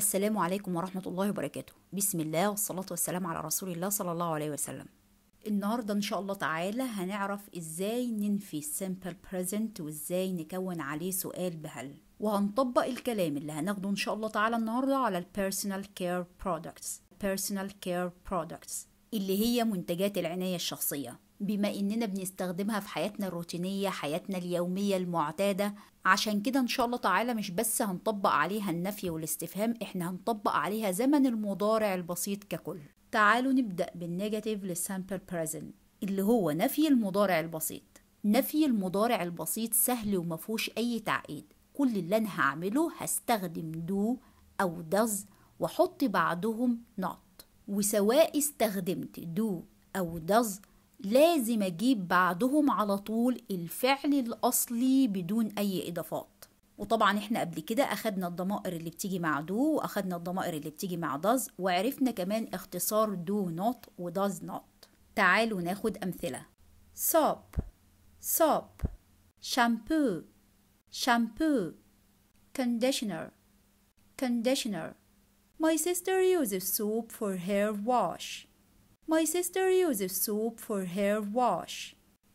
السلام عليكم ورحمة الله وبركاته بسم الله والصلاة والسلام على رسول الله صلى الله عليه وسلم النهاردة إن شاء الله تعالى هنعرف إزاي ننفي simple present وإزاي نكون عليه سؤال بهل وهنطبق الكلام اللي هناخده إن شاء الله تعالى النهاردة على ال personal care products personal care products اللي هي منتجات العناية الشخصية بما اننا بنستخدمها في حياتنا الروتينيه حياتنا اليوميه المعتاده عشان كده ان شاء الله تعالى مش بس هنطبق عليها النفي والاستفهام احنا هنطبق عليها زمن المضارع البسيط ككل تعالوا نبدا بالنيجاتيف للسامبل بريزنت اللي هو نفي المضارع البسيط نفي المضارع البسيط سهل ومفهوش اي تعقيد كل اللي انا هعمله هستخدم دو او دز واحط بعدهم نوت وسواء استخدمت دو او دز لازم أجيب بعدهم على طول الفعل الأصلي بدون أي إضافات وطبعا احنا قبل كده اخدنا الضمائر اللي بتيجي مع دو واخدنا الضمائر اللي بتيجي مع داز وعرفنا كمان اختصار دو نوت وداز نوت تعالوا ناخد امثله صاب صاب شامبو شامبو conditioner conditioner my sister uses soap for hair wash My sister uses soap for hair wash.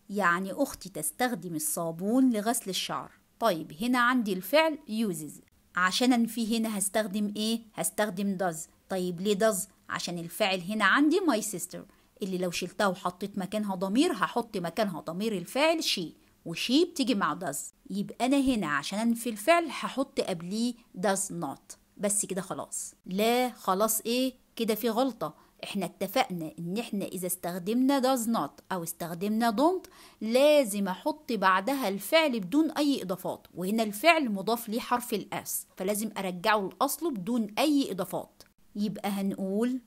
يعني أختي تستخدم الصابون لغسل الشعر. طيب هنا عندي الفعل uses. عشان في هنا هستخدم إيه؟ هستخدم does. طيب ليه does؟ عشان الفعل هنا عندي my sister اللي لو شلتها وحطيت مكانها ضمير هحط مكانها ضمير الفاعل شي وشي بتيجي مع does يبقى أنا هنا عشان أنفي الفعل هحط قبليه does not بس كده خلاص لا خلاص إيه؟ كده في غلطة احنا اتفقنا ان احنا اذا استخدمنا does not او استخدمنا don't لازم احط بعدها الفعل بدون اي اضافات وهنا الفعل مضاف ليه حرف الاس فلازم ارجعه لاصله بدون اي اضافات يبقى هنقول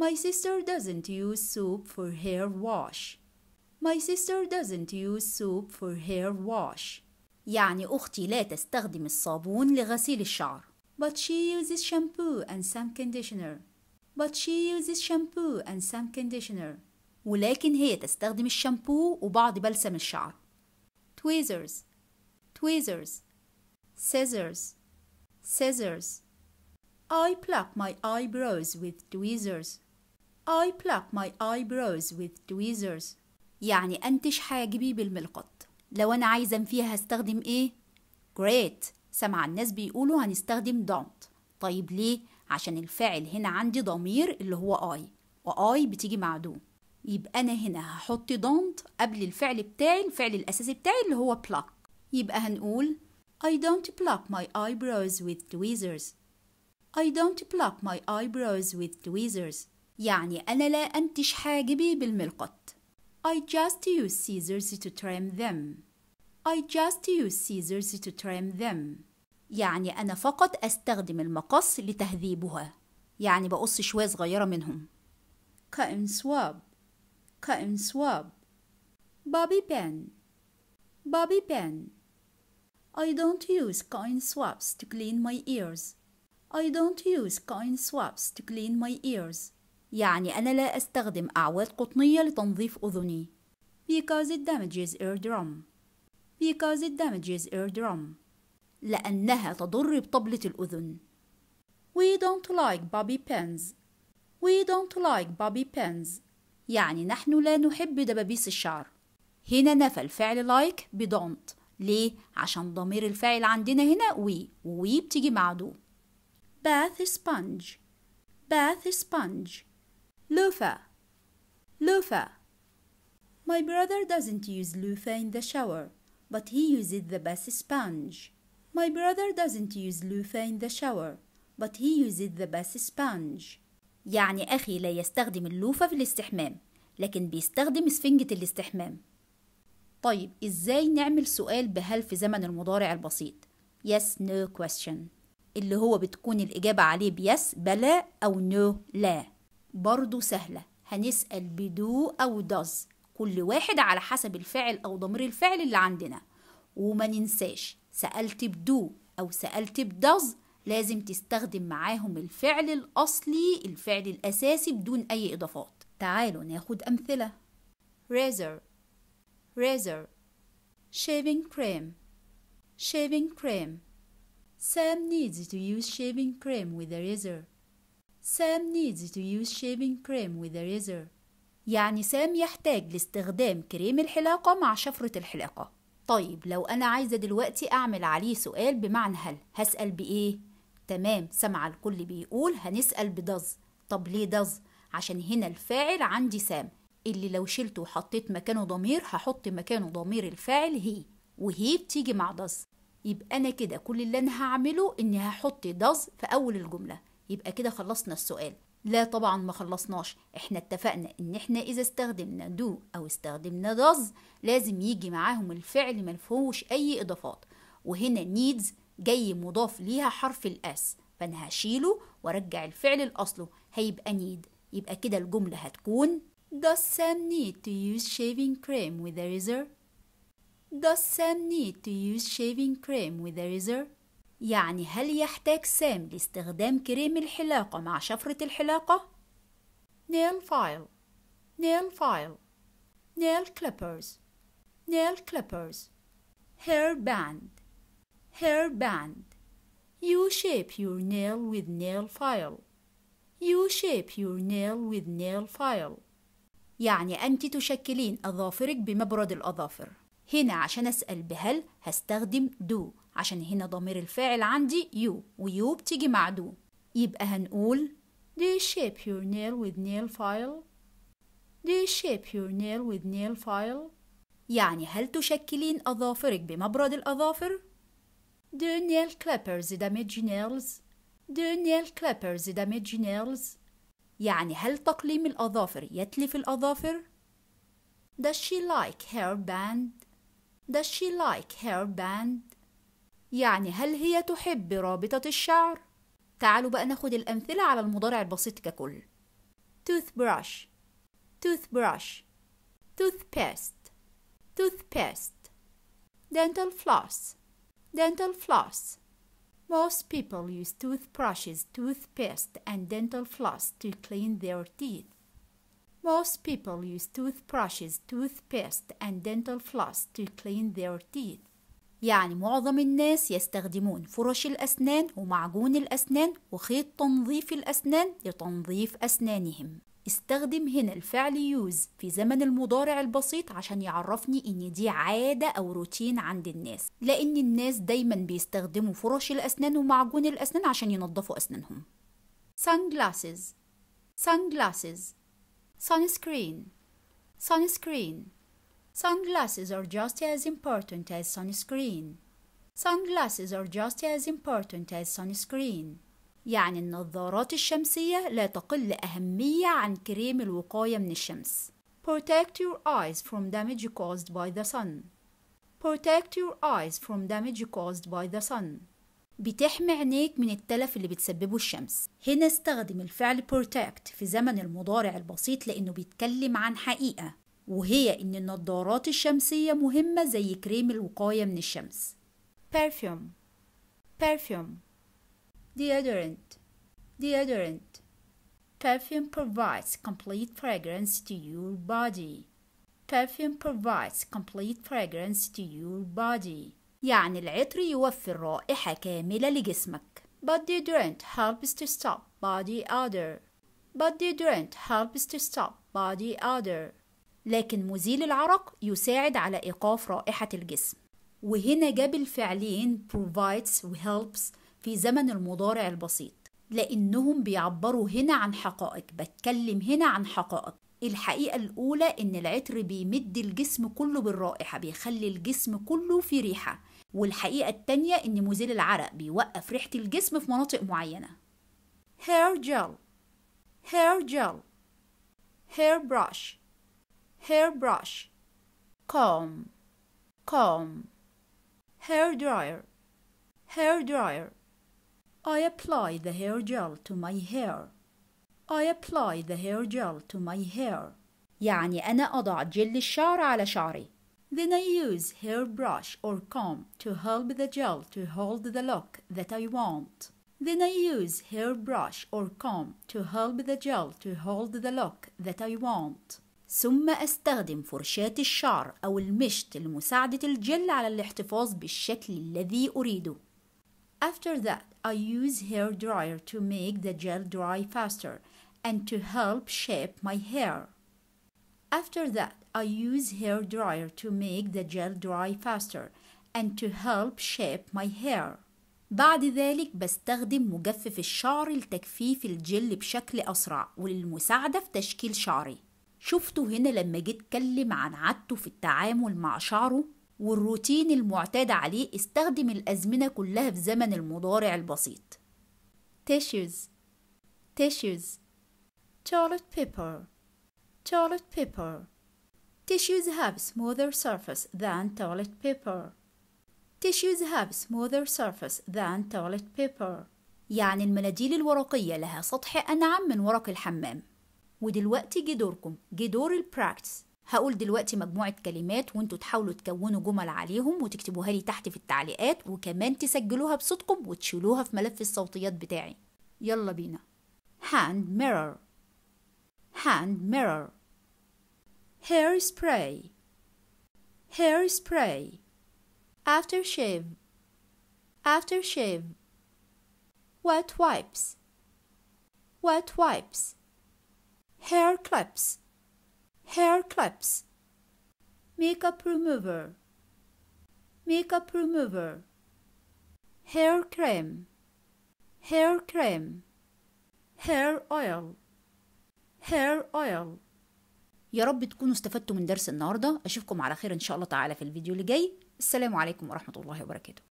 My sister doesn't use soap for hair wash My sister doesn't use soap for hair wash يعني أختي لا تستخدم الصابون لغسيل الشعر But she uses shampoo and some conditioner but she uses shampoo and some conditioner ولكن هي تستخدم الشامبو وبعض بلسم الشعر tweezers tweezers scissors scissors I pluck my eyebrows with tweezers I pluck my eyebrows with tweezers يعني أنتش حاجبي بالملقط لو أنا عايزة فيها هستخدم إيه؟ great سمع الناس بيقولوا هنستخدم don't طيب ليه؟ عشان الفاعل هنا عندي ضمير اللي هو اي واي بتيجي مع دو يبقى انا هنا هحط don't قبل الفعل بتاعي الفعل الاساسي بتاعي اللي هو pluck يبقى هنقول I don't pluck my eyebrows with tweezers I don't pluck my eyebrows with tweezers يعني أنا لا أنتش حاجبي بالملقط I just use scissors to trim them I just use scissors to trim them يعني أنا فقط أستخدم المقص لتهذيبها يعني بقص شوية صغيرة منهم كائن سواب كائن سواب بابي بان بابي بان I don't use coin swabs to clean my ears. I don't use coin swabs to clean my ears. يعني أنا لا أستخدم أعواد قطنية لتنظيف أذني. Because it damages eardrum. Because it damages eardrum. لأنها تضر بطبلة الأذن We don't like Bobby pins We don't like Bobby pins يعني نحن لا نحب دبابيس الشعر هنا نفى الفعل like بدونت ليه؟ عشان ضمير الفاعل عندنا هنا وي وي بتيجي مع دو bath sponge bath sponge لوفا لوفا My brother doesn't use loofah in the shower, but he uses the bath sponge. My brother doesn't use loofah in the shower, but he uses the bath sponge. يعني أخي لا يستخدم اللوفة في الاستحمام، لكن بيستخدم اسفنجة الاستحمام. طيب إزاي نعمل سؤال بهل في زمن المضارع البسيط؟ Yes no question اللي هو بتكون الإجابة عليه بيس بلا أو نو no, لا برضه سهلة هنسأل بدو أو does كل واحد على حسب الفعل أو ضمير الفعل اللي عندنا وما ننساش سألت بدو أو سألت بدز لازم تستخدم معاهم الفعل الأصلي الفعل الأساسي بدون أي إضافات تعالوا ناخد أمثلة razor razor shaving cream shaving cream Sam needs to use shaving cream with a razor Sam needs to use shaving cream with a razor يعني سام يحتاج لاستخدام كريم الحلاقة مع شفرة الحلاقة طيب لو أنا عايزة دلوقتي أعمل عليه سؤال بمعنى هل هسأل بإيه؟ تمام سمع الكل بيقول هنسأل بدز طب ليه دز؟ عشان هنا الفاعل عندي سام اللي لو شلته وحطيت مكانه ضمير هحط مكانه ضمير الفاعل هي وهي بتيجي مع دز يبقى أنا كده كل اللي أنا هعمله إني هحط دز في أول الجملة يبقى كده خلصنا السؤال لا طبعا ما خلصناش احنا اتفقنا ان احنا اذا استخدمنا دو او استخدمنا does لازم يجي معاهم الفعل ملفهوش اي اضافات وهنا needs جاي مضاف ليها حرف الاس فانا هشيله وارجع الفعل لاصله هيبقى نيد يبقى كده الجملة هتكون Does Sam need to use shaving cream with a razor? Does Sam need to use shaving cream with a razor? يعني هل يحتاج سام لاستخدام كريم الحلاقة مع شفرة الحلاقة؟ nail file nail file nail clippers nail clippers hair band hair band you shape your nail with nail file you shape your nail with nail file يعني أنت تشكلين أظافرك بمبرد الأظافر هنا عشان أسأل بهل هستخدم do عشان هنا ضمير الفاعل عندي يو ويو بتيجي مع دو يبقى هنقول they shape your nail with nail file they shape your nail with nail file يعني هل تشكلين أظافرك بمبرد الأظافر؟ Do nail clippers damage nails The nail clippers damage nails يعني هل تقليم الأظافر يتلف الأظافر؟ Does she like hair band? Does she like hair band? يعني هل هي تحب رابطة الشعر؟ تعالوا بقى ناخد الأمثلة على المضارع البسيط ككل toothbrush toothbrush toothpaste toothpaste dental floss dental floss Most people use toothbrushes, toothpaste, and dental floss to clean their teeth. Most people use toothbrushes, toothpaste, and dental floss to clean their teeth. يعني معظم الناس يستخدمون فرش الأسنان ومعجون الأسنان وخيط تنظيف الأسنان لتنظيف أسنانهم استخدم هنا الفعل يوز في زمن المضارع البسيط عشان يعرفني ان دي عادة او روتين عند الناس لان الناس دايما بيستخدموا فرش الاسنان ومعجون الاسنان عشان ينظفوا اسنانهم sunglasses sunglasses sunscreen sunscreen Sunglasses are just as important as sunscreen. Sunglasses are just as important as sunscreen. يعني النظارات الشمسية لا تقل أهمية عن كريم الوقاية من الشمس. Protect your eyes from damage caused by the sun. Protect your eyes from damage caused by the sun. بتحمي عينيك من التلف اللي بتسببه الشمس هنا استخدم الفعل protect في زمن المضارع البسيط لأنه بيتكلم عن حقيقة وهي إن النظارات الشمسية مهمة زي كريم الوقاية من الشمس perfume perfume deodorant deodorant perfume provides complete fragrance to your body perfume provides complete fragrance to your body يعني العطر يوفر رائحة كاملة لجسمك but deodorant helps to stop body odor but deodorant helps to stop body odor لكن مزيل العرق يساعد على إيقاف رائحة الجسم وهنا جاب الفعلين provides و helps في زمن المضارع البسيط لأنهم بيعبروا هنا عن حقائق بتكلم هنا عن حقائق الحقيقة الأولى إن العطر بيمد الجسم كله بالرائحة بيخلي الجسم كله في ريحة والحقيقة التانية إن مزيل العرق بيوقف ريحة الجسم في مناطق معينة hair gel hair gel hair brush hairbrush, comb, comb, hair dryer, hair dryer. I apply the hair gel to my hair. I apply the hair gel to my hair. يعني أنا أضع جل الشعر على شعري. Then I use hairbrush or comb to help the gel to hold the look that I want. Then I use hairbrush or comb to help the gel to hold the look that I want. ثم أستخدم فرشاة الشعر أو المشط لمساعدة الجل على الاحتفاظ بالشكل الذي أريده. After that, I use hair dryer to make the gel dry faster and to help shape my hair. After that, I use hair dryer to make the gel dry faster and to help shape my hair. بعد ذلك بستخدم مجفف الشعر لتجفيف الجل بشكل أسرع وللمساعدة في تشكيل شعري. شفته هنا لما جيت اتكلم عن عادته في التعامل مع شعره والروتين المعتاد عليه استخدم الأزمنة كلها في زمن المضارع البسيط tissues tissues toilet paper toilet paper tissues have smoother surface than toilet paper tissues have smoother surface than toilet paper يعني المناديل الورقية لها سطح أنعم من ورق الحمام ودلوقتي جه دوركم جه دور البراكتس هقول دلوقتي مجموعة كلمات وانتوا تحاولوا تكونوا جمل عليهم وتكتبوها لي تحت في التعليقات وكمان تسجلوها بصوتكم وتشيلوها في ملف الصوتيات بتاعي يلا بينا hand mirror hand mirror hair spray hair spray after shave after shave wet wipes wet wipes hair clips hair clips makeup remover makeup remover hair cream hair cream hair oil hair oil يا رب تكونوا استفدتوا من درس النهارده اشوفكم على خير ان شاء الله تعالى في الفيديو اللي جاي السلام عليكم ورحمه الله وبركاته